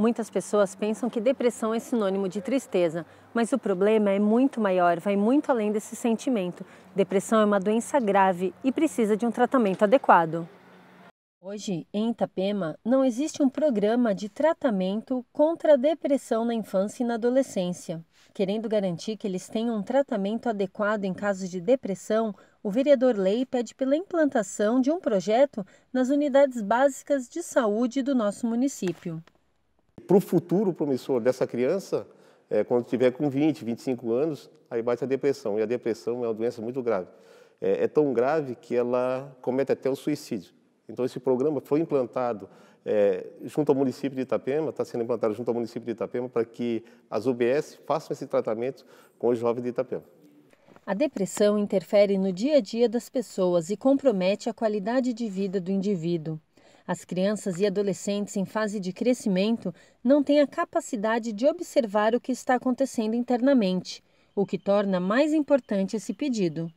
Muitas pessoas pensam que depressão é sinônimo de tristeza, mas o problema é muito maior, vai muito além desse sentimento. Depressão é uma doença grave e precisa de um tratamento adequado. Hoje, em Itapema, não existe um programa de tratamento contra a depressão na infância e na adolescência. Querendo garantir que eles tenham um tratamento adequado em casos de depressão, o vereador Lei pede pela implantação de um projeto nas unidades básicas de saúde do nosso município para o futuro promissor dessa criança, é, quando tiver com 20, 25 anos, aí bate a depressão. E a depressão é uma doença muito grave. É, é tão grave que ela comete até o suicídio. Então, esse programa foi implantado é, junto ao município de Itapema, está sendo implantado junto ao município de Itapema, para que as UBS façam esse tratamento com os jovens de Itapema. A depressão interfere no dia a dia das pessoas e compromete a qualidade de vida do indivíduo. As crianças e adolescentes em fase de crescimento não têm a capacidade de observar o que está acontecendo internamente, o que torna mais importante esse pedido.